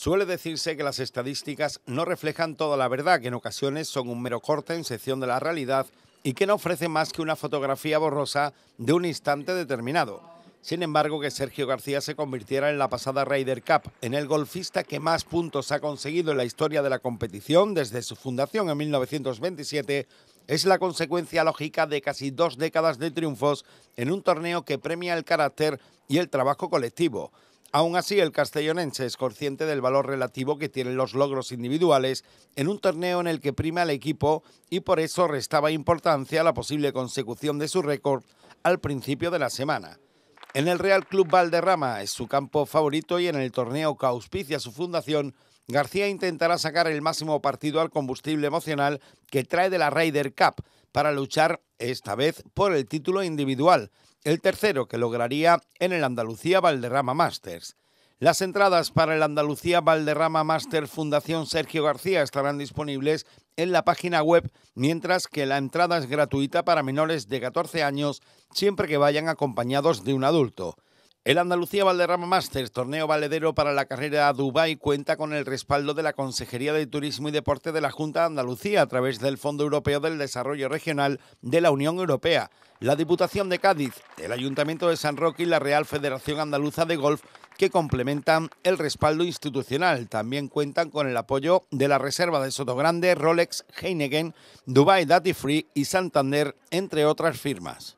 Suele decirse que las estadísticas no reflejan toda la verdad, que en ocasiones son un mero corte en sección de la realidad y que no ofrecen más que una fotografía borrosa de un instante determinado. Sin embargo, que Sergio García se convirtiera en la pasada Ryder Cup, en el golfista que más puntos ha conseguido en la historia de la competición desde su fundación en 1927, es la consecuencia lógica de casi dos décadas de triunfos en un torneo que premia el carácter y el trabajo colectivo. Aún así, el castellonense es consciente del valor relativo que tienen los logros individuales en un torneo en el que prima el equipo y por eso restaba importancia la posible consecución de su récord al principio de la semana. En el Real Club Valderrama es su campo favorito y en el torneo que auspicia su fundación, García intentará sacar el máximo partido al combustible emocional que trae de la Ryder Cup para luchar esta vez por el título individual, el tercero que lograría en el Andalucía Valderrama Masters. Las entradas para el Andalucía Valderrama Master Fundación Sergio García estarán disponibles en la página web, mientras que la entrada es gratuita para menores de 14 años siempre que vayan acompañados de un adulto. El Andalucía Valderrama Masters, torneo valedero para la carrera a Dubái, cuenta con el respaldo de la Consejería de Turismo y Deporte de la Junta de Andalucía a través del Fondo Europeo del Desarrollo Regional de la Unión Europea. La Diputación de Cádiz, el Ayuntamiento de San Roque y la Real Federación Andaluza de Golf que complementan el respaldo institucional. También cuentan con el apoyo de la Reserva de Sotogrande, Rolex, Heineken, Dubai Duty Free y Santander, entre otras firmas.